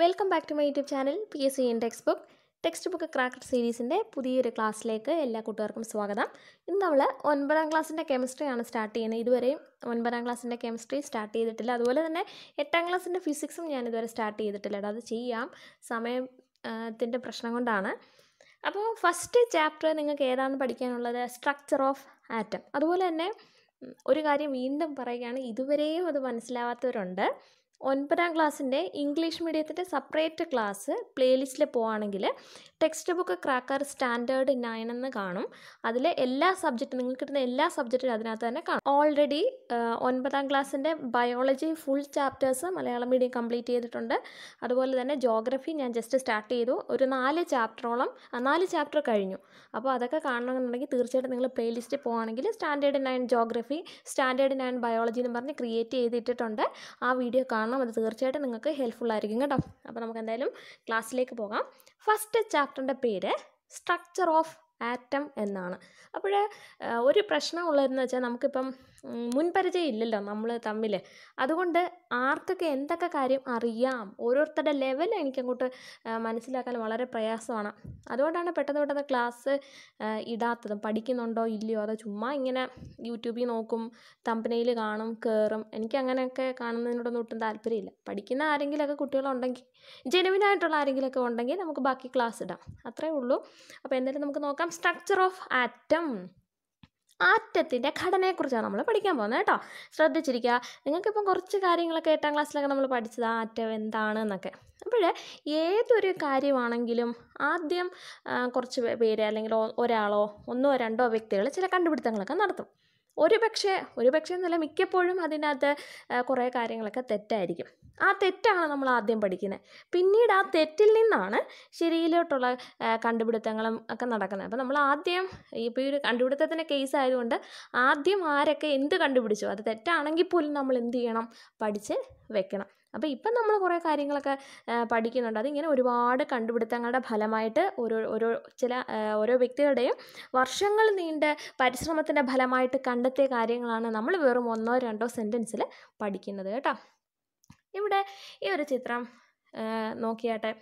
welcome back to my YouTube channel P S C in textbook textbook cracker സീരീസിൻ്റെ പുതിയൊരു ക്ലാസ്സിലേക്ക് എല്ലാ കൂട്ടുകാർക്കും സ്വാഗതം ഇന്ന് നമ്മൾ ഒൻപതാം ക്ലാസ്സിൻ്റെ കെമിസ്ട്രിയാണ് സ്റ്റാർട്ട് ചെയ്യുന്നത് ഇതുവരെയും ഒൻപതാം ക്ലാസ്സിൻ്റെ കെമിസ്ട്രി സ്റ്റാർട്ട് ചെയ്തിട്ടില്ല അതുപോലെ തന്നെ എട്ടാം ക്ലാസ്സിൻ്റെ ഫിസിക്സും ഞാൻ ഇതുവരെ സ്റ്റാർട്ട് ചെയ്തിട്ടില്ല അത് ചെയ്യാം സമയത്തിൻ്റെ പ്രശ്നം കൊണ്ടാണ് അപ്പോൾ ഫസ്റ്റ് ചാപ്റ്റർ നിങ്ങൾക്ക് ഏതാണ് പഠിക്കാനുള്ളത് സ്ട്രക്ചർ ഓഫ് ആറ്റം അതുപോലെ തന്നെ ഒരു കാര്യം വീണ്ടും പറയുകയാണ് ഇതുവരെയും അത് മനസ്സിലാവാത്തവരുണ്ട് ഒൻപതാം ക്ലാസ്സിൻ്റെ ഇംഗ്ലീഷ് മീഡിയത്തിൻ്റെ സെപ്പറേറ്റ് ക്ലാസ് പ്ലേലിസ്റ്റിൽ പോവുകയാണെങ്കിൽ textbook cracker standard nine എന്ന് കാണും അതിൽ എല്ലാ സബ്ജക്റ്റും നിങ്ങൾക്ക് കിട്ടുന്ന എല്ലാ സബ്ജക്റ്റും അതിനകത്ത് തന്നെ കാണും ഓൾറെഡി ഒൻപതാം ക്ലാസ്സിൻ്റെ biology full chapters Malayalam medium complete ചെയ്തിട്ടുണ്ട് അതുപോലെ തന്നെ ജോഗ്രഫി ഞാൻ ജസ്റ്റ് സ്റ്റാർട്ട് ചെയ്തു ഒരു നാല് ചാപ്റ്ററോളം നാല് ചാപ്റ്റർ കഴിഞ്ഞു അപ്പോൾ അതൊക്കെ കാണണമെന്നുണ്ടെങ്കിൽ തീർച്ചയായിട്ടും നിങ്ങൾ പ്ലേലിസ്റ്റിൽ പോകുകയാണെങ്കിൽ standard nine geography standard nine biology എന്ന് പറഞ്ഞ് ക്രിയേറ്റ് ചെയ്തിട്ടുണ്ട് ആ വീഡിയോ കാണും കാണണം അത് തീർച്ചയായിട്ടും നിങ്ങൾക്ക് ഹെൽപ്ഫുൾ ആയിരിക്കും കേട്ടോ അപ്പോൾ നമുക്ക് എന്തായാലും ക്ലാസ്സിലേക്ക് പോകാം ഫസ്റ്റ് ചാപ്റ്ററിൻ്റെ പേര് സ്ട്രക്ചർ ഓഫ് ആറ്റം എന്നാണ് അപ്പോൾ ഒരു പ്രശ്നമുള്ളതെന്ന് വെച്ചാൽ നമുക്കിപ്പം മുൻപരിചയം ഇല്ലല്ലോ നമ്മൾ തമ്മിൽ അതുകൊണ്ട് ആർക്കൊക്കെ എന്തൊക്കെ കാര്യം അറിയാം ഓരോരുത്തരുടെ ലെവൽ എനിക്കങ്ങോട്ട് മനസ്സിലാക്കാൻ വളരെ പ്രയാസമാണ് അതുകൊണ്ടാണ് പെട്ടെന്ന് പെട്ടെന്ന് ക്ലാസ് ഇടാത്തത് പഠിക്കുന്നുണ്ടോ ഇല്ലയോ അതോ ചുമ്മാ ഇങ്ങനെ യൂട്യൂബിൽ നോക്കും തമ്പനയിൽ കാണും കയറും എനിക്ക് കാണുന്നതിനോടൊന്നും ഒട്ടും താല്പര്യമില്ല പഠിക്കുന്ന ആരെങ്കിലുമൊക്കെ കുട്ടികളുണ്ടെങ്കിൽ ജെനുവിൻ ആയിട്ടുള്ള ആരെങ്കിലുമൊക്കെ ഉണ്ടെങ്കിൽ നമുക്ക് ബാക്കി ക്ലാസ് ഇടാം അത്രേ ഉള്ളൂ അപ്പോൾ എന്തായാലും നമുക്ക് നോക്കാം സ്ട്രക്ചർ ഓഫ് ആറ്റം ആറ്റത്തിൻ്റെ ഘടനയെക്കുറിച്ചാണ് നമ്മൾ പഠിക്കാൻ പോകുന്നത് കേട്ടോ ശ്രദ്ധിച്ചിരിക്കുക നിങ്ങൾക്കിപ്പം കുറച്ച് കാര്യങ്ങളൊക്കെ എട്ടാം ക്ലാസ്സിലൊക്കെ നമ്മൾ പഠിച്ചത് ആറ്റം എന്താണ് എന്നൊക്കെ അപ്പോൾ ഏതൊരു കാര്യമാണെങ്കിലും ആദ്യം കുറച്ച് പേര് അല്ലെങ്കിൽ ഒരാളോ ഒന്നോ രണ്ടോ വ്യക്തികൾ ചില കണ്ടുപിടുത്തങ്ങളൊക്കെ നടത്തും ഒരു പക്ഷേ ഒരു പക്ഷേ എന്നല്ല മിക്കപ്പോഴും അതിനകത്ത് കുറേ കാര്യങ്ങളൊക്കെ തെറ്റായിരിക്കും ആ തെറ്റാണ് നമ്മൾ ആദ്യം പഠിക്കുന്നത് പിന്നീട് ആ തെറ്റിൽ നിന്നാണ് ശരിയിലോട്ടുള്ള കണ്ടുപിടുത്തങ്ങളും ഒക്കെ നടക്കുന്നത് അപ്പോൾ നമ്മൾ ആദ്യം ഇപ്പോൾ ഈ ഒരു കണ്ടുപിടുത്തത്തിൻ്റെ കേസ് ആയതുകൊണ്ട് ആദ്യം ആരൊക്കെ എന്ത് കണ്ടുപിടിച്ചു അത് തെറ്റാണെങ്കിൽ പോലും നമ്മൾ എന്ത് ചെയ്യണം പഠിച്ച് വെക്കണം അപ്പോൾ ഇപ്പം നമ്മൾ കുറേ കാര്യങ്ങളൊക്കെ പഠിക്കുന്നുണ്ട് അതിങ്ങനെ ഒരുപാട് കണ്ടുപിടുത്തങ്ങളുടെ ഫലമായിട്ട് ഓരോ ഓരോ ചില ഓരോ വ്യക്തികളുടെയും വർഷങ്ങൾ നീണ്ട പരിശ്രമത്തിൻ്റെ ഫലമായിട്ട് കണ്ടെത്തിയ കാര്യങ്ങളാണ് നമ്മൾ വെറും ഒന്നോ രണ്ടോ സെൻറ്റൻസിൽ പഠിക്കുന്നത് കേട്ടോ ഇവിടെ ഈ ഒരു ചിത്രം നോക്കിയാട്ടെ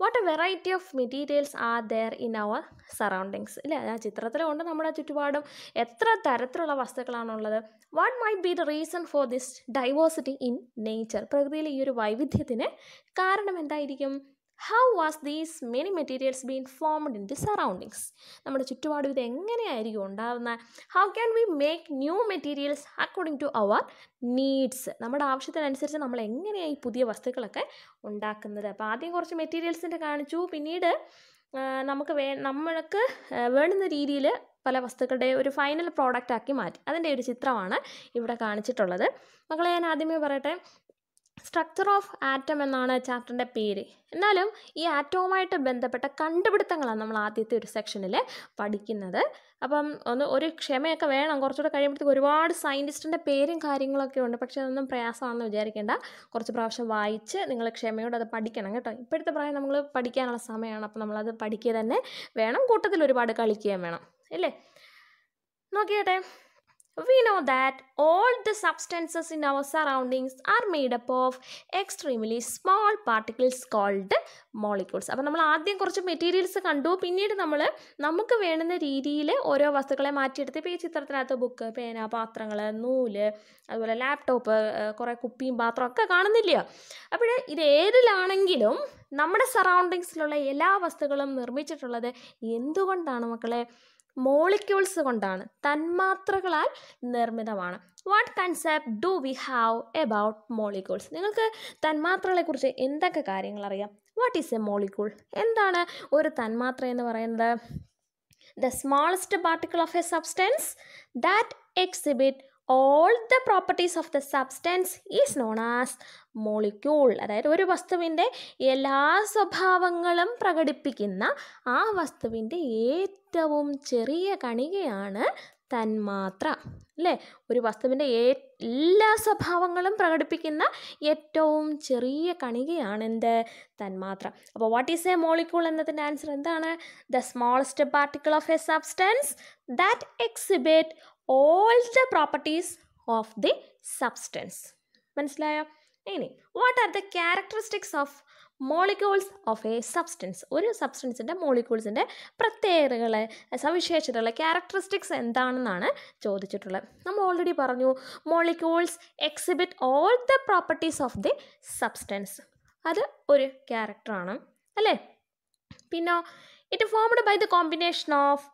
what a variety of materials are there in our surroundings ഇല്ലേ ആ ചിത്രത്തിലുണ്ട് നമ്മുടെ ചുറ്റുപാടും എത്ര തരത്തിലുള്ള വസ്തുക്കളാണുള്ളത് what might be the reason for this diversity in nature പ്രകൃതിയിലെ ഈ ഒരു വൈവിധ്യത്തിന് കാരണം എന്തായിരിക്കും how was these many materials been formed in the surroundings നമ്മുടെ ചുറ്റുപാടും ഇത് എങ്ങനെയായിരിക്കും ഉണ്ടാകുന്നത് how can we make new materials according to our needs നമ്മുടെ ആവശ്യത്തിനനുസരിച്ച് നമ്മൾ എങ്ങനെയാണ് ഈ പുതിയ വസ്തുക്കളൊക്കെ ഉണ്ടാക്കുന്നത് അപ്പോൾ ആദ്യം കുറച്ച് മെറ്റീരിയൽസിൻ്റെ കാണിച്ചു പിന്നീട് നമുക്ക് വേ നമ്മൾക്ക് വേണ്ടുന്ന രീതിയിൽ പല വസ്തുക്കളുടെ ഒരു ഫൈനൽ പ്രോഡക്റ്റ് ആക്കി മാറ്റി അതിൻ്റെ ഒരു ചിത്രമാണ് ഇവിടെ കാണിച്ചിട്ടുള്ളത് മക്കളെ ഞാൻ ആദ്യമേ പറയട്ടെ സ്ട്രക്ചർ ഓഫ് ആറ്റം എന്നാണ് ചാപ്റ്ററിൻ്റെ പേര് എന്നാലും ഈ ആറ്റവുമായിട്ട് ബന്ധപ്പെട്ട കണ്ടുപിടുത്തങ്ങളാണ് നമ്മൾ ആദ്യത്തെ ഒരു സെക്ഷനിൽ പഠിക്കുന്നത് അപ്പം ഒന്ന് ഒരു ക്ഷമയൊക്കെ വേണം കുറച്ചുകൂടെ കഴിയുമ്പോഴത്തേക്ക് ഒരുപാട് സയൻറ്റിസ്റ്റിൻ്റെ പേരും കാര്യങ്ങളൊക്കെ ഉണ്ട് പക്ഷേ അതൊന്നും പ്രയാസമാണെന്ന് വിചാരിക്കേണ്ട കുറച്ച് പ്രാവശ്യം വായിച്ച് നിങ്ങൾ ക്ഷമയോടെ അത് പഠിക്കണം കേട്ടോ ഇപ്പോഴത്തെ പ്രായം നമ്മൾ പഠിക്കാനുള്ള സമയമാണ് അപ്പോൾ നമ്മളത് പഠിക്കുക തന്നെ വേണം കൂട്ടത്തിൽ ഒരുപാട് കളിക്കുകയും വേണം ഇല്ലേ നോക്കിയാട്ടെ we know that all the substances in our surroundings are made up of extremely small particles called molecules അപ്പോൾ നമ്മൾ ആദ്യം കുറച്ച് മെറ്റീരിയൽസ് കണ്ടു പിന്നീട് നമ്മൾ നമുക്ക് വേണ്ടുന്ന രീതിയിൽ ഓരോ വസ്തുക്കളെ മാറ്റിയെടുത്ത് ഇപ്പോൾ ഈ ചിത്രത്തിനകത്ത് ബുക്ക് പേന പാത്രങ്ങൾ നൂല് അതുപോലെ ലാപ്ടോപ്പ് കുറേ കുപ്പിയും പാത്രം ഒക്കെ കാണുന്നില്ല അപ്പോൾ ഇത് ഏതിലാണെങ്കിലും നമ്മുടെ സറൗണ്ടിങ്സിലുള്ള എല്ലാ വസ്തുക്കളും നിർമ്മിച്ചിട്ടുള്ളത് എന്തുകൊണ്ടാണ് മക്കളെ മോളിക്യൂൾസ് കൊണ്ടാണ് തന്മാത്രകളാൽ നിർമ്മിതമാണ് what concept do we have about molecules നിങ്ങൾക്ക് തന്മാത്രകളെക്കുറിച്ച് എന്തൊക്കെ കാര്യങ്ങൾ അറിയാം വാട്ട് ഈസ് എ മോളിക്യൂൾ എന്താണ് ഒരു തന്മാത്ര എന്ന് പറയുന്നത് the smallest particle of a substance that exhibit all the properties of the substance is known as molecule അതായത് ഒരു വസ്തുവിൻ്റെ എല്ലാ സ്വഭാവങ്ങളും പ്രകടിപ്പിക്കുന്ന ആ വസ്തുവിൻ്റെ ഏറ്റവും ചെറിയ കണികയാണ് തന്മാത്ര അല്ലേ ഒരു വസ്തുവിൻ്റെ എല്ലാ സ്വഭാവങ്ങളും പ്രകടിപ്പിക്കുന്ന ഏറ്റവും ചെറിയ കണികയാണ് എന്ത് തന്മാത്ര അപ്പോൾ വാട്ട് ഈസ് എ മോളിക്യൂൾ എന്നതിൻ്റെ ആൻസർ എന്താണ് the smallest particle of a substance that exhibit all the properties of the substance മനസ്സിലായോ ഇനി what are the characteristics of molecules of a substance ഒരു സബ്സ്റ്റൻസിൻ്റെ മോളിക്യൂൾസിൻ്റെ പ്രത്യേകതകൾ സവിശേഷതകൾ ക്യാരക്ടറിസ്റ്റിക്സ് എന്താണെന്നാണ് ചോദിച്ചിട്ടുള്ളത് നമ്മൾ ഓൾറെഡി പറഞ്ഞു molecules exhibit all the properties of the substance അത് ഒരു ക്യാരക്ടറാണ് അല്ലേ പിന്നെ it formed by the combination of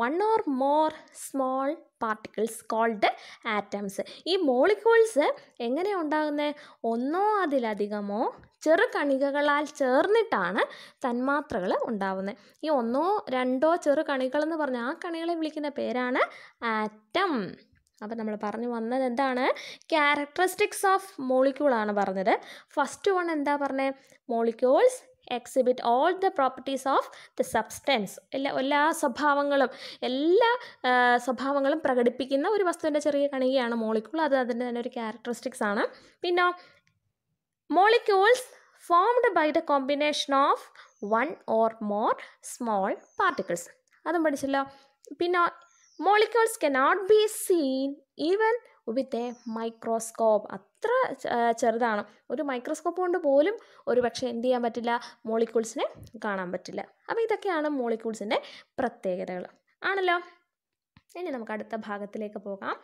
one or more small particles called atoms ഈ മോളിക്യൂൾസ് എങ്ങനെയാണ് ഉണ്ടാകുന്നത് ഒന്നോ അതിലധികമോ ചെറു കണികകളാൽ ചേർന്നിട്ടാണ് തന്മാത്രകൾ ഉണ്ടാവുന്നത് ഈ ഒന്നോ രണ്ടോ ചെറു കണികളെന്ന് പറഞ്ഞ ആ കണികളെ വിളിക്കുന്ന പേരാണ് ആറ്റം അപ്പം നമ്മൾ പറഞ്ഞു വന്നത് എന്താണ് ക്യാരക്ടറിസ്റ്റിക്സ് ഓഫ് മോളിക്യൂളാണ് പറഞ്ഞത് ഫസ്റ്റ് വൺ എന്താ പറഞ്ഞത് molecules exhibit all the properties of the substance എല്ലാ എല്ലാ സ്വഭാവങ്ങളും എല്ലാ സ്വഭാവങ്ങളും പ്രകടിപ്പിക്കുന്ന ഒരു വസ്തുവിൻ്റെ ചെറിയ കണികയാണ് മോളിക്യൂൾ അത് അതിൻ്റെ തന്നെ ഒരു ക്യാരക്ടറിസ്റ്റിക്സ് ആണ് പിന്നെ molecules formed by the combination of one or more small particles അതും പഠിച്ചല്ലോ പിന്നെ molecules can not be seen even with a microscope അത്ര ചെറുതാണ് ഒരു മൈക്രോസ്കോപ്പ് കൊണ്ട് പോലും ഒരു പക്ഷേ എന്ത് ചെയ്യാൻ പറ്റില്ല മോളിക്യൂൾസിനെ കാണാൻ പറ്റില്ല അപ്പോൾ ഇതൊക്കെയാണ് മോളിക്യൂൾസിൻ്റെ പ്രത്യേകതകൾ ആണല്ലോ ഇനി നമുക്ക് അടുത്ത ഭാഗത്തിലേക്ക് പോകാം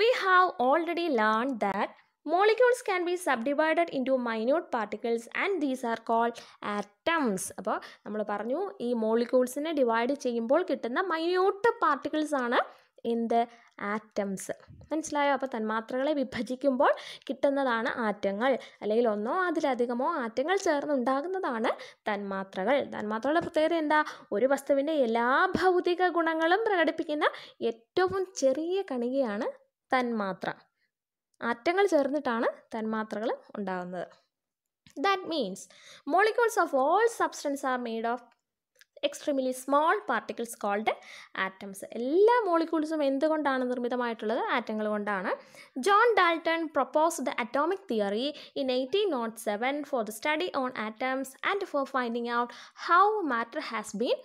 we have already learn that molecules can be divided into minute particles and these are called atoms അപ്പോൾ നമ്മൾ പറഞ്ഞു ഈ മോളിക്യൂൾസിനെ ഡിവൈഡ് ചെയ്യുമ്പോൾ കിട്ടുന്ന മൈന്യൂട്ട് പാർട്ടിക്കിൾസ് ആണ് ഇൻ ദ ആറ്റംസ് മനസ്സിലായോ അപ്പോൾ തന്മാത്രകളെ വിഭജിക്കുമ്പോൾ കിട്ടുന്നതാണ് ആറ്റങ്ങൾ അല്ലെങ്കിൽ ഒന്നോ അതിലധികമോ ആറ്റങ്ങൾ ചേർന്നുണ്ടാകുന്നതാണ് തന്മാത്രകൾ തന്മാത്രകളുടെ പ്രത്യേകത എന്താ ഒരു വസ്തുവിൻ്റെ എല്ലാ ഭൗതിക ഗുണങ്ങളും പ്രകടിപ്പിക്കുന്ന ഏറ്റവും ചെറിയ കണികയാണ് തന്മാത്ര ആറ്റങ്ങൾ ചേർന്നിട്ടാണ് തന്മാത്രകൾ ഉണ്ടാകുന്നത് that means molecules of all substance are made of extremely small particles called atoms എല്ലാ മോളിക്യൂൾസും എന്തുകൊണ്ടാണ് നിർമ്മിതമായിട്ടുള്ളത് ആറ്റങ്ങൾ കൊണ്ടാണ് John Dalton propose the atomic theory in eighteen nought seven for the study on atoms and for finding out how matter has been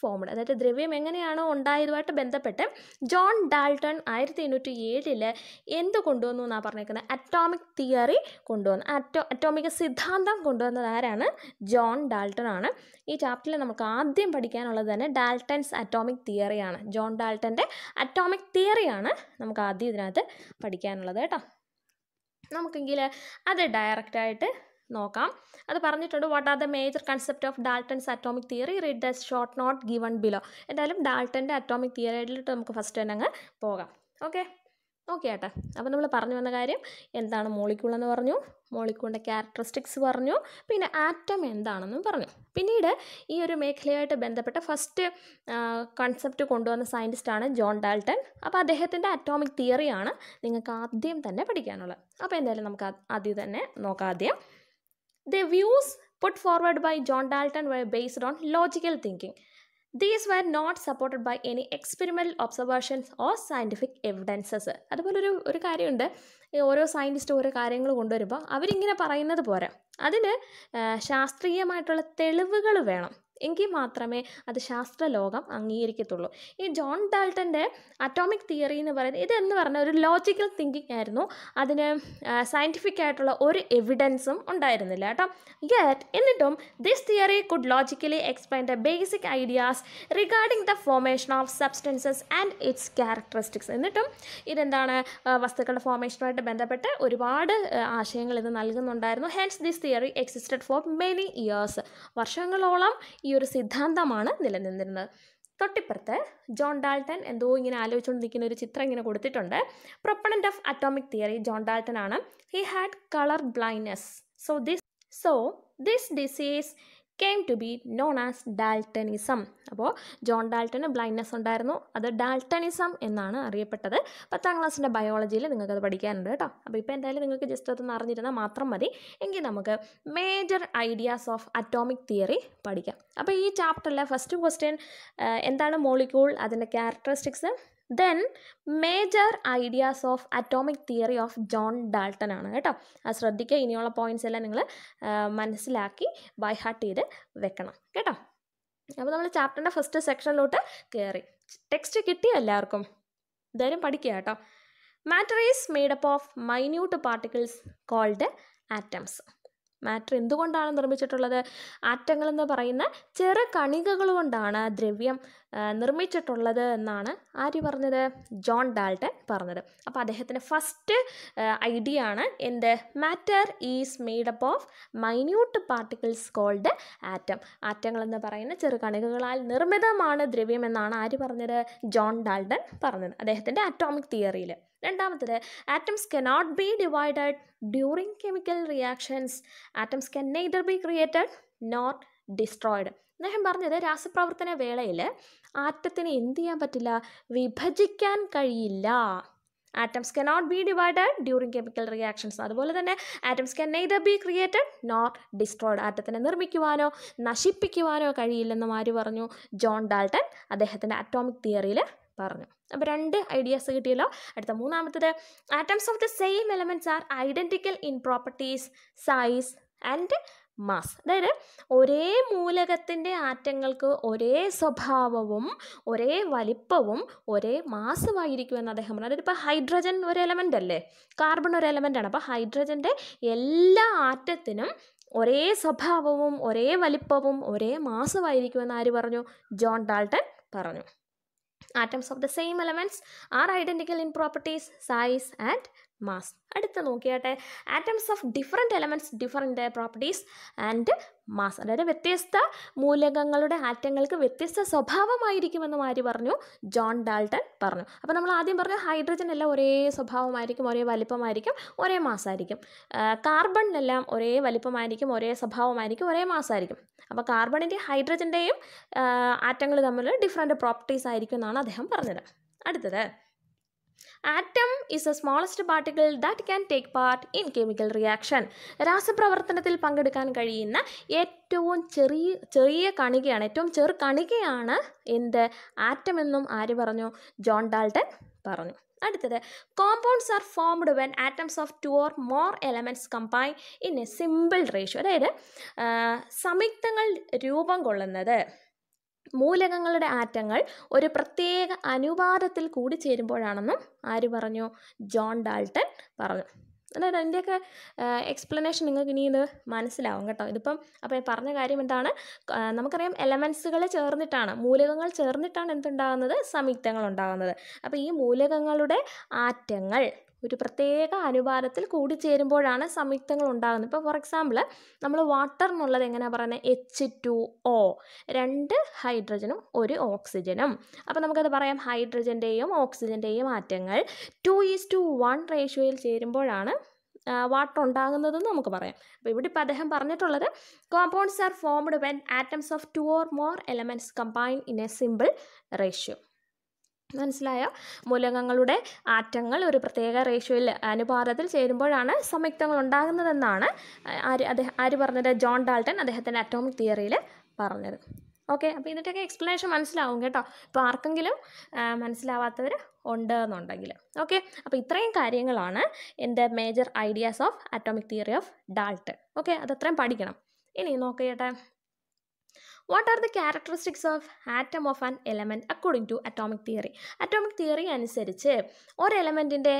formed അതായത് ദ്രവ്യം എങ്ങനെയാണോ ഉണ്ടായതുമായിട്ട് ബന്ധപ്പെട്ട് ജോൺ ഡാൽട്ടൺ ആയിരത്തി എണ്ണൂറ്റി ഏഴിൽ എന്ത് കൊണ്ടുവന്നു എന്നാണ് പറഞ്ഞേക്കുന്നത് അറ്റോമിക് തിയറി കൊണ്ടുവന്നു അറ്റോ അറ്റോമിക് സിദ്ധാന്തം കൊണ്ടുവന്നത് ആരാണ് ജോൺ ഡാൽട്ടൺ ആണ് ഈ ചാപ്റ്ററിൽ നമുക്ക് ആദ്യം പഠിക്കാനുള്ളത് തന്നെ ഡാൽട്ടൻസ് അറ്റോമിക് തിയറിയാണ് ജോൺ ഡാൽട്ടൻ്റെ അറ്റോമിക് തിയറിയാണ് നമുക്ക് ആദ്യം ഇതിനകത്ത് പഠിക്കാനുള്ളത് കേട്ടോ നമുക്കെങ്കിൽ അത് ഡയറക്റ്റായിട്ട് നോക്കാം അത് പറഞ്ഞിട്ടുണ്ട് what are the major concept of Dalton's atomic theory read the short note given below എന്തായാലും ഡാൾട്ടൻ്റെ അറ്റോമിക് തിയറിയിലിട്ട് നമുക്ക് ഫസ്റ്റ് തന്നെ അങ്ങ് പോകാം ഓക്കെ ഓക്കെ ആട്ടെ അപ്പോൾ നമ്മൾ പറഞ്ഞു വന്ന കാര്യം എന്താണ് മോളിക്യൂൾ എന്ന് പറഞ്ഞു മോളിക്കൂളിൻ്റെ ക്യാരക്ടറിസ്റ്റിക്സ് പറഞ്ഞു പിന്നെ ആറ്റം എന്താണെന്നും പറഞ്ഞു പിന്നീട് ഈ ഒരു മേഖലയുമായിട്ട് ബന്ധപ്പെട്ട ഫസ്റ്റ് കൺസെപ്റ്റ് കൊണ്ടുവന്ന സയൻറ്റിസ്റ്റാണ് ജോൺ ഡാൽട്ടൺ അപ്പോൾ അദ്ദേഹത്തിൻ്റെ അറ്റോമിക് തിയറിയാണ് നിങ്ങൾക്ക് ആദ്യം തന്നെ പഠിക്കാനുള്ളത് അപ്പോൾ എന്തായാലും നമുക്ക് ആദ്യം തന്നെ നോക്കാം ആദ്യം the views put forward by John Dalton were based on logical thinking these were not supported by any experimental observations or scientific evidences അതുപോലെ ഒരു ഒരു കാര്യമുണ്ട് ഓരോ സയൻറ്റിസ്റ്റ് ഓരോ കാര്യങ്ങൾ കൊണ്ടുവരുമ്പോൾ അവരിങ്ങനെ പറയുന്നത് പോരാ അതിന് ശാസ്ത്രീയമായിട്ടുള്ള തെളിവുകൾ വേണം എങ്കിൽ മാത്രമേ അത് ശാസ്ത്രലോകം അംഗീകരിക്കത്തുള്ളൂ ഈ ജോൺ ഡാൾട്ടൻ്റെ അറ്റോമിക് തിയറി എന്ന് പറയുന്നത് ഇതെന്ന് പറഞ്ഞ ഒരു ലോജിക്കൽ തിങ്കിങ് ആയിരുന്നു അതിന് സയൻറ്റിഫിക് ആയിട്ടുള്ള ഒരു എവിഡൻസും ഉണ്ടായിരുന്നില്ല കേട്ടോ യെറ്റ് എന്നിട്ടും this theory could logically explain the basic ideas regarding the formation of substances and its characteristics എന്നിട്ടും ഇതെന്താണ് വസ്തുക്കളുടെ ഫോർമേഷനുമായിട്ട് ബന്ധപ്പെട്ട് ഒരുപാട് ആശയങ്ങൾ ഇത് നൽകുന്നുണ്ടായിരുന്നു hence this theory existed for many years വർഷങ്ങളോളം ഈ ഒരു സിദ്ധാന്തമാണ് നിലനിന്നിരുന്നത് തൊട്ടിപ്പുറത്ത് ജോൺ ഡാൾട്ടൻ എന്തോ ഇങ്ങനെ ആലോചിച്ചുകൊണ്ടിരിക്കുന്ന ഒരു ചിത്രം ഇങ്ങനെ കൊടുത്തിട്ടുണ്ട് proponent of atomic theory John Dalton ആണ് he had colour blindness so this so this disease came to be known as Daltonism അപ്പോൾ ജോൺ ഡാൽട്ടന് ബ്ലൈൻഡ്നെസ് ഉണ്ടായിരുന്നു അത് ഡാൽട്ടനിസം എന്നാണ് അറിയപ്പെട്ടത് പത്താം ക്ലാസ്സിൻ്റെ ബയോളജിയിൽ നിങ്ങൾക്കത് പഠിക്കാനുണ്ട് കേട്ടോ അപ്പോൾ ഇപ്പോൾ എന്തായാലും നിങ്ങൾക്ക് ജസ്റ്റ് അതൊന്ന് അറിഞ്ഞിരുന്നാൽ മാത്രം മതി എങ്കിൽ നമുക്ക് major ideas of atomic theory പഠിക്കാം അപ്പോൾ ഈ ചാപ്റ്ററിലെ ഫസ്റ്റ് ക്വസ്റ്റ്യൻ എന്താണ് മോളിക്യൂൾ അതിൻ്റെ characteristics then major ideas of atomic theory of John Dalton ആണ് കേട്ടോ അത് ശ്രദ്ധിക്കുക ഇനിയുള്ള പോയിന്റ്സ് എല്ലാം നിങ്ങൾ മനസ്സിലാക്കി ബൈ ഹാർട്ട് ചെയ്ത് വെക്കണം കേട്ടോ അപ്പോൾ നമ്മൾ ചാപ്റ്ററിൻ്റെ ഫസ്റ്റ് സെക്ഷനിലോട്ട് കയറി ടെക്സ്റ്റ് കിട്ടിയോ എല്ലാവർക്കും എന്തായാലും പഠിക്കുക കേട്ടോ matter is made up of minute particles called atoms matter എന്തുകൊണ്ടാണ് നിർമ്മിച്ചിട്ടുള്ളത് ആറ്റങ്ങൾ എന്ന് പറയുന്ന ചെറു കണികകൾ കൊണ്ടാണ് ദ്രവ്യം നിർമ്മിച്ചിട്ടുള്ളത് എന്നാണ് ആര് പറഞ്ഞത് ജോൺ ഡാൽട്ടൻ പറഞ്ഞത് അപ്പോൾ അദ്ദേഹത്തിൻ്റെ ഫസ്റ്റ് ഐഡിയ ആണ് എന്ത് matter is made up of minute particles called atom ആറ്റങ്ങൾ എന്ന് പറയുന്ന ചെറു കണികകളാൽ നിർമ്മിതമാണ് ദ്രവ്യം എന്നാണ് ആര് പറഞ്ഞത് ജോൺ ഡാൽഡൻ പറഞ്ഞത് അദ്ദേഹത്തിൻ്റെ അറ്റോമിക് തിയറിയിൽ രണ്ടാമത്തത് atoms can not be divided during chemical reactions atoms can neither be created nor destroyed അദ്ദേഹം പറഞ്ഞത് രാസപ്രവർത്തന വേളയിൽ ആറ്റത്തിന് എന്ത് ചെയ്യാൻ പറ്റില്ല വിഭജിക്കാൻ കഴിയില്ല atoms can not be divided during chemical reactions അതുപോലെ തന്നെ atoms can neither be created nor destroyed ആറ്റത്തിനെ നിർമ്മിക്കുവാനോ നശിപ്പിക്കുവാനോ കഴിയില്ലെന്നും ആര് പറഞ്ഞു ജോൺ ഡാൾട്ടൺ അദ്ദേഹത്തിൻ്റെ അറ്റോമിക് തിയറിയിൽ പറഞ്ഞു അപ്പോൾ രണ്ട് ഐഡിയാസ് കിട്ടിയല്ലോ അടുത്ത മൂന്നാമത്തത് atoms of the same elements are identical in properties size and mass അതായത് ഒരേ മൂലകത്തിൻ്റെ ആറ്റങ്ങൾക്ക് ഒരേ സ്വഭാവവും ഒരേ വലിപ്പവും ഒരേ മാസുമായിരിക്കുമെന്ന് അദ്ദേഹം പറഞ്ഞു അതായത് ഇപ്പോൾ ഹൈഡ്രജൻ ഒരു എലമെൻ്റ് അല്ലേ കാർബൺ ഒരു എലമെൻ്റ് ആണ് അപ്പോൾ ഹൈഡ്രജൻ്റെ എല്ലാ ആറ്റത്തിനും ഒരേ സ്വഭാവവും ഒരേ വലിപ്പവും ഒരേ മാസമായിരിക്കുമെന്ന് ആര് പറഞ്ഞു ജോൺ ഡാൾട്ടൻ പറഞ്ഞു atoms of the same elements are identical in properties, size and mass അടുത്ത് നോക്കിയാട്ടെ atoms of different elements different properties and mass അതായത് വ്യത്യസ്ത മൂലകങ്ങളുടെ ആറ്റങ്ങൾക്ക് വ്യത്യസ്ത സ്വഭാവമായിരിക്കുമെന്ന് ആര് പറഞ്ഞു ജോൺ ഡാൾട്ടൺ പറഞ്ഞു അപ്പോൾ നമ്മൾ ആദ്യം പറഞ്ഞു ഹൈഡ്രജൻ എല്ലാം ഒരേ സ്വഭാവമായിരിക്കും ഒരേ വലിപ്പമായിരിക്കും ഒരേ മാസമായിരിക്കും കാർബണിനെല്ലാം ഒരേ വലിപ്പമായിരിക്കും ഒരേ സ്വഭാവമായിരിക്കും ഒരേ മാസമായിരിക്കും അപ്പോൾ കാർബണിൻ്റെ ഹൈഡ്രജൻ്റെയും ആറ്റങ്ങൾ തമ്മിൽ ഡിഫറെൻറ്റ് പ്രോപ്പർട്ടീസ് ആയിരിക്കും എന്നാണ് അദ്ദേഹം പറഞ്ഞത് അടുത്തത് atom is a smallest particle that can take part in chemical reaction രാസപ്രവർത്തനത്തിൽ പങ്കെടുക്കാൻ കഴിയുന്ന ഏറ്റവും ചെറിയ ചെറിയ കണികയാണ് ഏറ്റവും ചെറു കണികയാണ് എന്ത് ആറ്റം എന്നും ആര് പറഞ്ഞു ജോൺ ഡാൾട്ടൻ പറഞ്ഞു അടുത്തത് compounds are formed when atoms of two or more elements combine in a simple ratio അതായത് സംയുക്തങ്ങൾ രൂപം കൊള്ളുന്നത് മൂലകങ്ങളുടെ ആറ്റങ്ങൾ ഒരു പ്രത്യേക അനുപാതത്തിൽ ചേരുമ്പോഴാണെന്നും ആര് പറഞ്ഞു ജോൺ ഡാൾട്ടൺ പറഞ്ഞു അതായത് അതിൻ്റെയൊക്കെ എക്സ്പ്ലനേഷൻ നിങ്ങൾക്ക് ഇനി ഇത് മനസ്സിലാവും കേട്ടോ ഇതിപ്പം അപ്പോൾ പറഞ്ഞ കാര്യം എന്താണ് നമുക്കറിയാം എലമെൻസുകൾ ചേർന്നിട്ടാണ് മൂലകങ്ങൾ ചേർന്നിട്ടാണ് എന്തുണ്ടാകുന്നത് സംയുക്തങ്ങൾ ഉണ്ടാകുന്നത് അപ്പോൾ ഈ മൂലകങ്ങളുടെ ആറ്റങ്ങൾ ഒരു പ്രത്യേക അനുപാതത്തിൽ കൂടിച്ചേരുമ്പോഴാണ് സംയുക്തങ്ങൾ ഉണ്ടാകുന്നത് ഇപ്പോൾ ഫോർ എക്സാമ്പിൾ നമ്മൾ വാട്ടർ എന്നുള്ളത് എങ്ങനെയാണ് പറയുന്നത് എച്ച് ടു ഒ രണ്ട് ഹൈഡ്രജനും ഒരു ഓക്സിജനും അപ്പോൾ നമുക്കത് പറയാം ഹൈഡ്രജൻ്റെയും ഓക്സിജൻ്റെയും ആറ്റങ്ങൾ ടു ഈസ് ടു വൺ റേഷ്യോയിൽ ചേരുമ്പോഴാണ് വാട്ടർ ഉണ്ടാകുന്നതെന്ന് നമുക്ക് പറയാം അപ്പോൾ ഇവിടെ ഇപ്പോൾ അദ്ദേഹം പറഞ്ഞിട്ടുള്ളത് compounds are formed when atoms of two or more elements combine in a simple ratio മനസ്സിലായ മൂലകങ്ങളുടെ ആറ്റങ്ങൾ ഒരു പ്രത്യേക റേഷ്യോയിൽ അനുപാതത്തിൽ ചേരുമ്പോഴാണ് സംയുക്തങ്ങൾ ഉണ്ടാകുന്നതെന്നാണ് ആര് അദ്ദേഹം ആര് പറഞ്ഞത് ജോൺ ഡാൾട്ടൻ അദ്ദേഹത്തിൻ്റെ അറ്റോമിക് തിയറിയിൽ പറഞ്ഞത് ഓക്കെ അപ്പോൾ ഇതിൻ്റെയൊക്കെ എക്സ്പ്ലനേഷൻ മനസ്സിലാവും കേട്ടോ ഇപ്പോൾ ആർക്കെങ്കിലും മനസ്സിലാവാത്തവർ ഉണ്ട് എന്നുണ്ടെങ്കിൽ ഓക്കെ അപ്പോൾ ഇത്രയും കാര്യങ്ങളാണ് എൻ്റെ major ideas of atomic theory of Dalton okay അത് പഠിക്കണം ഇനി നോക്കിയിട്ട് what are the characteristics of atom of an element according to atomic theory atomic theory അനുസരിച്ച് ഒരു എലമെൻറ്റിൻ്റെ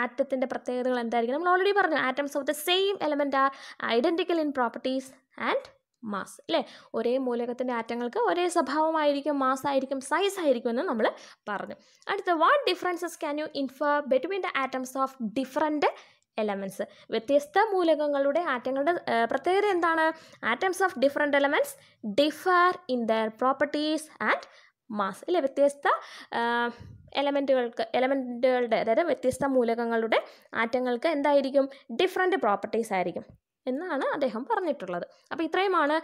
ആറ്റത്തിൻ്റെ പ്രത്യേകതകൾ എന്തായിരിക്കും നമ്മൾ ഓൾറെഡി പറഞ്ഞു atoms of the same element are identical in properties and mass അല്ലേ ഒരേ മൂലകത്തിൻ്റെ ആറ്റങ്ങൾക്ക് ഒരേ സ്വഭാവമായിരിക്കും മാസ് ആയിരിക്കും സൈസ് ആയിരിക്കും എന്ന് നമ്മൾ പറഞ്ഞു അടുത്ത what differences can you infer between the atoms of different elements വ്യത്യസ്ത മൂലകങ്ങളുടെ ആറ്റങ്ങളുടെ പ്രത്യേകത എന്താണ് atoms of different elements differ in their properties and mass അല്ലെ വ്യത്യസ്ത എലമെൻറ്റുകൾക്ക് എലമെൻറ്റുകളുടെ അതായത് വ്യത്യസ്ത മൂലകങ്ങളുടെ ആറ്റങ്ങൾക്ക് എന്തായിരിക്കും ഡിഫറെൻ്റ് പ്രോപ്പർട്ടീസ് ആയിരിക്കും എന്നാണ് അദ്ദേഹം പറഞ്ഞിട്ടുള്ളത് അപ്പോൾ ഇത്രയുമാണ്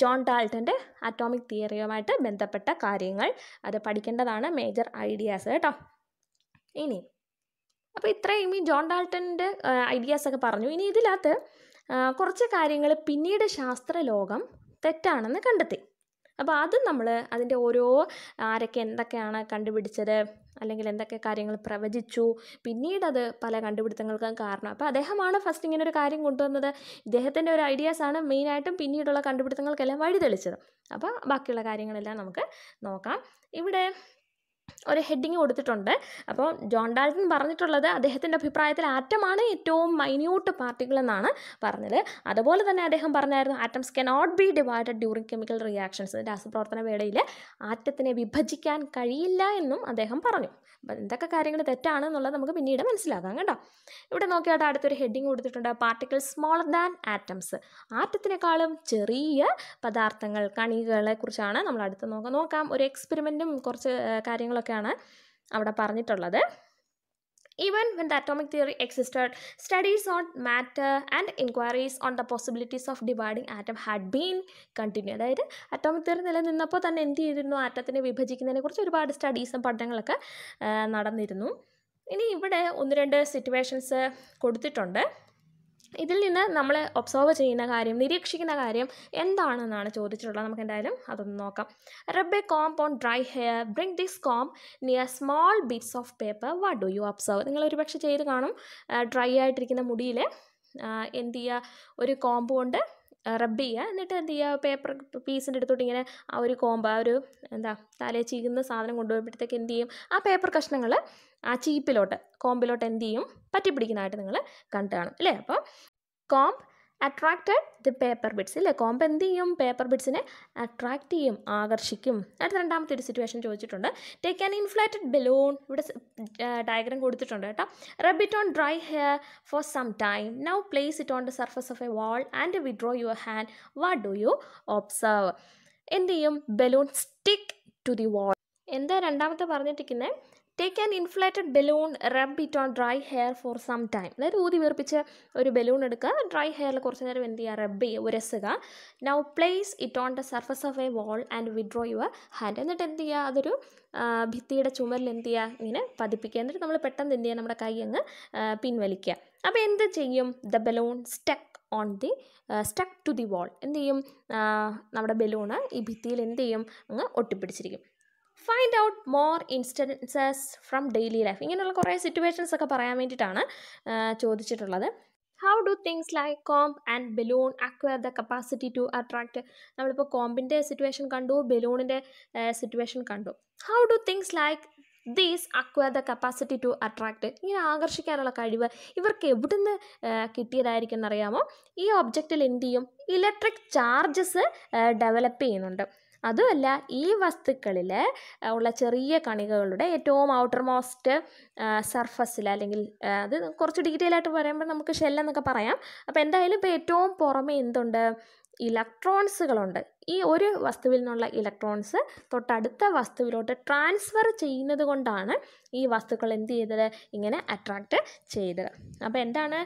ജോൺ ഡാൾട്ടൻ്റെ അറ്റോമിക് തിയറിയുമായിട്ട് ബന്ധപ്പെട്ട കാര്യങ്ങൾ അത് പഠിക്കേണ്ടതാണ് മേജർ ഐഡിയാസ് കേട്ടോ ഇനി അപ്പോൾ ഇത്രയും ഈ ജോൺ ഡാൾട്ടൻ്റെ ഐഡിയാസൊക്കെ പറഞ്ഞു ഇനി ഇതിനകത്ത് കുറച്ച് കാര്യങ്ങൾ പിന്നീട് ശാസ്ത്രലോകം തെറ്റാണെന്ന് കണ്ടെത്തി അപ്പോൾ അത് നമ്മൾ അതിൻ്റെ ഓരോ ആരൊക്കെ എന്തൊക്കെയാണ് കണ്ടുപിടിച്ചത് അല്ലെങ്കിൽ എന്തൊക്കെ കാര്യങ്ങൾ പ്രവചിച്ചു പിന്നീട് അത് പല കണ്ടുപിടുത്തങ്ങൾക്കും കാരണം അപ്പോൾ അദ്ദേഹമാണ് ഫസ്റ്റ് ഇങ്ങനെ ഒരു കാര്യം കൊണ്ടുവന്നത് ഇദ്ദേഹത്തിൻ്റെ ഒരു ഐഡിയാസാണ് മെയിനായിട്ടും പിന്നീടുള്ള കണ്ടുപിടുത്തങ്ങൾക്കെല്ലാം വഴിതെളിച്ചത് അപ്പോൾ ബാക്കിയുള്ള കാര്യങ്ങളെല്ലാം നമുക്ക് നോക്കാം ഇവിടെ ഒരു ഹെഡിങ് കൊടുത്തിട്ടുണ്ട് അപ്പോൾ ജോൺ ഡാൽട്ടൺ പറഞ്ഞിട്ടുള്ളത് അദ്ദേഹത്തിൻ്റെ അഭിപ്രായത്തിൽ ആറ്റമാണ് ഏറ്റവും മൈന്യൂട്ട് പാർട്ടിക്കിൾ എന്നാണ് പറഞ്ഞത് അതുപോലെ തന്നെ അദ്ദേഹം പറഞ്ഞായിരുന്നു atoms not be divided during chemical reactions രാസപ്രവർത്തന വേളയിൽ ആറ്റത്തിനെ വിഭജിക്കാൻ കഴിയില്ല എന്നും അദ്ദേഹം പറഞ്ഞു അപ്പം എന്തൊക്കെ കാര്യങ്ങൾ തെറ്റാണ് എന്നുള്ളത് നമുക്ക് പിന്നീട് മനസ്സിലാക്കാം കേട്ടോ ഇവിടെ നോക്കിയാട്ട് അടുത്തൊരു ഹെഡിങ് കൊടുത്തിട്ടുണ്ട് പാർട്ടിക്കിൾ സ്മോളർ ദാൻ ആറ്റംസ് ആറ്റത്തിനേക്കാളും ചെറിയ പദാർത്ഥങ്ങൾ കണികളെ കുറിച്ചാണ് നമ്മൾ അടുത്ത് നോക്കാം നോക്കാം ഒരു എക്സ്പെരിമെൻറ്റും കുറച്ച് കാര്യങ്ങളൊക്കെ എന്നൊക്കെയാണ് അവിടെ പറഞ്ഞിട്ടുള്ളത് even when the atomic theory existed studies on matter and enquiries on the possibilities of dividing atom had been continue അതായത് അറ്റോമിക് തിയറി നിലനിന്നപ്പോൾ തന്നെ എന്ത് ചെയ്തിരുന്നു ആറ്റത്തിനെ വിഭജിക്കുന്നതിനെ കുറിച്ച് ഒരുപാട് സ്റ്റഡീസും പഠനങ്ങളൊക്കെ നടന്നിരുന്നു ഇനി ഇവിടെ ഒന്ന് രണ്ട് സിറ്റുവേഷൻസ് കൊടുത്തിട്ടുണ്ട് ഇതിൽ നിന്ന് നമ്മൾ ഒബ്സർവ് ചെയ്യുന്ന കാര്യം നിരീക്ഷിക്കുന്ന കാര്യം എന്താണെന്നാണ് ചോദിച്ചിട്ടുള്ളത് നമുക്ക് എന്തായാലും അതൊന്ന് നോക്കാം a comb on dry hair bring this comb near small bits of paper what do you observe നിങ്ങൾ ഒരുപക്ഷെ ചെയ്ത് കാണും ഡ്രൈ ആയിട്ടിരിക്കുന്ന മുടിയിൽ എന്ത് ചെയ്യുക ഒരു കോമ്പ് കൊണ്ട് റബ് ചെയ്യുക എന്നിട്ട് എന്ത് ചെയ്യുക പേപ്പർ പീസിൻ്റെ അടുത്തോട്ട് ഇങ്ങനെ ആ ഒരു കോമ്പ് ആ ഒരു എന്താ തലയിൽ ചീകുന്ന സാധനം കൊണ്ടുപോയപ്പോഴത്തേക്ക് എന്ത് ചെയ്യും ആ പേപ്പർ കഷ്ണങ്ങൾ ആ ചീപ്പിലോട്ട് കോമ്പിലോട്ട് എന്ത് ചെയ്യും പറ്റി പിടിക്കുന്നതായിട്ട് നിങ്ങൾ കണ്ടു കാണും അല്ലേ അപ്പോൾ comb attracted the paper bits അല്ലേ കോമ്പ് എന്ത് ചെയ്യും പേപ്പർ ബിഡ്സിനെ അട്രാക്റ്റ് ചെയ്യും ആകർഷിക്കും അടുത്ത രണ്ടാമത്തെ ഒരു സിറ്റുവേഷൻ ചോദിച്ചിട്ടുണ്ട് ടേക്ക് ആൻ ഇൻഫ്ലേറ്റഡ് ബലൂൺ ഇവിടെ ഡയഗ്രാം കൊടുത്തിട്ടുണ്ട് കേട്ടോ rub it on dry hair for some time now place it on the surface of a wall and withdraw your hand what do you observe എന്ത് ചെയ്യും balloon stick to the wall എന്താ രണ്ടാമത്തെ പറഞ്ഞിട്ടിരിക്കുന്നത് take an inflated balloon rub it on dry hair for some time അതായത് ഊതി വീർപ്പിച്ച് ഒരു balloon എടുക്കുക dry ഹെയറിൽ കുറച്ച് നേരം എന്ത് ചെയ്യുക റബ്ബ് ചെയ്യുക ഉരസുക now place it on the surface of a wall and withdraw your hand എന്നിട്ട് എന്ത് ചെയ്യുക അതൊരു ഭിത്തിയുടെ ചുമരിൽ എന്ത് ചെയ്യുക ഇങ്ങനെ പതിപ്പിക്കുക എന്നിട്ട് നമ്മൾ പെട്ടെന്ന് എന്ത് ചെയ്യുക നമ്മുടെ കൈ അങ്ങ് പിൻവലിക്കുക അപ്പോൾ എന്ത് ചെയ്യും the balloon stick on the stuck to the wall എന്ത് ചെയ്യും നമ്മുടെ ബലൂണ് ഈ ഭിത്തിയിൽ എന്ത് ചെയ്യും അങ്ങ് ഒട്ടിപ്പിടിച്ചിരിക്കും find out more instances from daily life ഇങ്ങനെയുള്ള കുറേ സിറ്റുവേഷൻസ് ഒക്കെ പറയാൻ വേണ്ടിയിട്ടാണ് ചോദിച്ചിട്ടുള്ളത് how do things like comb and balloon acquire the capacity to attract നമ്മളിപ്പോൾ കോമ്പിൻ്റെ സിറ്റുവേഷൻ കണ്ടു ബലൂണിൻ്റെ സിറ്റുവേഷൻ കണ്ടു how do things like these acquire the capacity to attract ഇങ്ങനെ ആകർഷിക്കാനുള്ള കഴിവ് ഇവർക്ക് നിന്ന് കിട്ടിയതായിരിക്കും എന്നറിയാമോ ഈ ഒബ്ജക്റ്റിൽ എന്ത് ചെയ്യും ഇലക്ട്രിക് ചാർജസ് ഡെവലപ്പ് ചെയ്യുന്നുണ്ട് അതുമല്ല ഈ വസ്തുക്കളിൽ ഉള്ള ചെറിയ കണികകളുടെ ഏറ്റവും ഔട്ടർ മോസ്റ്റ് സർഫസിൽ അല്ലെങ്കിൽ അത് കുറച്ച് ഡീറ്റെയിൽ ആയിട്ട് പറയുമ്പോൾ നമുക്ക് ഷെല്ലെന്നൊക്കെ പറയാം അപ്പോൾ എന്തായാലും ഇപ്പോൾ ഏറ്റവും പുറമെ എന്തുണ്ട് ഇലക്ട്രോൺസുകളുണ്ട് ഈ ഒരു വസ്തുവിൽ നിന്നുള്ള ഇലക്ട്രോൺസ് തൊട്ടടുത്ത വസ്തുവിലോട്ട് ട്രാൻസ്ഫർ ചെയ്യുന്നത് കൊണ്ടാണ് ഈ വസ്തുക്കൾ എന്ത് ചെയ്തത് ഇങ്ങനെ അട്രാക്റ്റ് ചെയ്തത് അപ്പോൾ എന്താണ്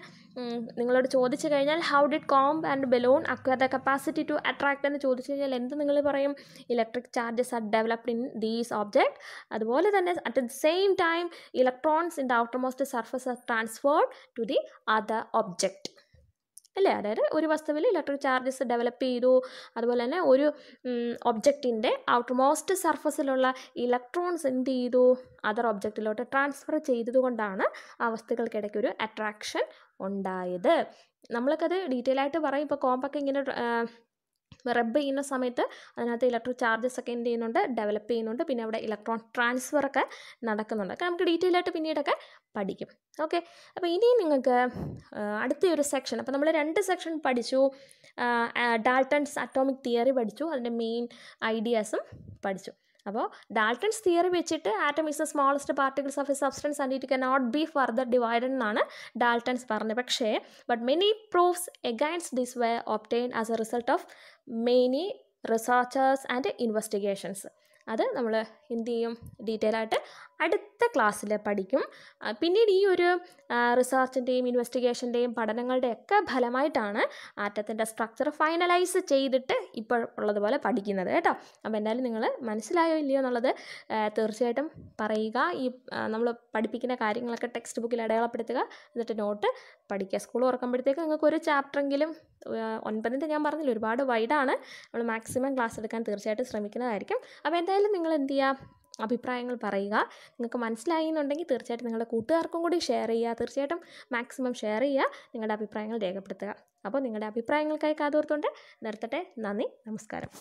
നിങ്ങളോട് ചോദിച്ചു കഴിഞ്ഞാൽ how did comb and balloon acquire the capacity to attract എന്ന് ചോദിച്ചു കഴിഞ്ഞാൽ എന്ത് നിങ്ങൾ പറയും electric charges are developed in these object അതുപോലെ തന്നെ at the same time electrons in the outermost surface are transferred to the other object അല്ലേ അതായത് ഒരു വസ്തുവിൽ ഇലക്ട്രിക് ചാർജസ് ഡെവലപ്പ് ചെയ്തു അതുപോലെ തന്നെ ഒരു ഒബ്ജക്റ്റിൻ്റെ ഔട്ടർമോസ്റ്റ് സർഫസിലുള്ള ഇലക്ട്രോൺസ് എന്ത് ചെയ്തു അതർ ഒബ്ജക്റ്റിലോട്ട് ട്രാൻസ്ഫർ ചെയ്തതുകൊണ്ടാണ് ആ വസ്തുക്കൾക്കിടയ്ക്ക് ഒരു അട്രാക്ഷൻ ഉണ്ടായത് നമ്മൾക്കത് ഡീറ്റെയിൽ ആയിട്ട് പറയും ഇപ്പോൾ കോമ്പൊക്കെ ഇങ്ങനെ റബ്ബ് ചെയ്യുന്ന സമയത്ത് അതിനകത്ത് ഇലക്ട്രോ ചാർജസ് ഒക്കെ എന്ത് ചെയ്യുന്നുണ്ട് ഡെവലപ്പ് ചെയ്യുന്നുണ്ട് പിന്നെ അവിടെ ഇലക്ട്രോൺ ട്രാൻസ്ഫർ ഒക്കെ നടക്കുന്നുണ്ട് ഒക്കെ നമുക്ക് ഡീറ്റെയിൽ ആയിട്ട് പിന്നീടൊക്കെ പഠിക്കും ഓക്കെ അപ്പോൾ ഇനി നിങ്ങൾക്ക് അടുത്ത ഒരു സെക്ഷൻ അപ്പോൾ നമ്മൾ രണ്ട് സെക്ഷൻ പഠിച്ചു ഡാൾട്ടൺസ് അറ്റോമിക് തിയറി പഠിച്ചു അതിൻ്റെ മെയിൻ ഐഡിയാസും പഠിച്ചു അപ്പോൾ ഡാൽട്ടൺസ് തിയറി വെച്ചിട്ട് atom is the smallest particles of a substance and it can not be further divide എന്നാണ് ഡാൽട്ടൺസ് പറഞ്ഞത് പക്ഷേ but many proofs against this were obtain as a result of many researchers and investigations അത് നമ്മൾ എന്ത് ചെയ്യും detail ആയിട്ട് അടുത്ത ക്ലാസ്സിൽ പഠിക്കും പിന്നീട് ഈ ഒരു റിസർച്ചിൻ്റെയും ഇൻവെസ്റ്റിഗേഷൻ്റെയും പഠനങ്ങളുടെയൊക്കെ ഫലമായിട്ടാണ് ആറ്റത്തിൻ്റെ സ്ട്രക്ചർ ഫൈനലൈസ് ചെയ്തിട്ട് ഇപ്പോൾ ഉള്ളതുപോലെ പഠിക്കുന്നത് കേട്ടോ അപ്പോൾ എന്തായാലും നിങ്ങൾ മനസ്സിലായോ ഇല്ലയോ എന്നുള്ളത് തീർച്ചയായിട്ടും പറയുക ഈ നമ്മൾ പഠിപ്പിക്കുന്ന കാര്യങ്ങളൊക്കെ ടെക്സ്റ്റ് ബുക്കിൽ അടയാളപ്പെടുത്തുക എന്നിട്ട് നോട്ട് പഠിക്കുക സ്കൂൾ തുറക്കുമ്പോഴത്തേക്ക് നിങ്ങൾക്ക് ഒരു ചാപ്റ്ററെങ്കിലും ഒൻപതിൻ്റെ ഞാൻ പറഞ്ഞില്ല ഒരുപാട് വൈഡാണ് നമ്മൾ മാക്സിമം ക്ലാസ് എടുക്കാൻ തീർച്ചയായിട്ടും ശ്രമിക്കുന്നതായിരിക്കും അപ്പോൾ എന്തായാലും നിങ്ങൾ എന്ത് ചെയ്യുക അഭിപ്രായങ്ങൾ പറയുക നിങ്ങൾക്ക് മനസ്സിലായി എന്നുണ്ടെങ്കിൽ തീർച്ചയായിട്ടും നിങ്ങളുടെ കൂട്ടുകാർക്കും കൂടി ഷെയർ ചെയ്യുക തീർച്ചയായിട്ടും മാക്സിമം ഷെയർ ചെയ്യുക നിങ്ങളുടെ അഭിപ്രായങ്ങൾ രേഖപ്പെടുത്തുക അപ്പോൾ നിങ്ങളുടെ അഭിപ്രായങ്ങൾക്കായി കാതോർത്തുകൊണ്ട് നിർത്തട്ടെ നന്ദി നമസ്കാരം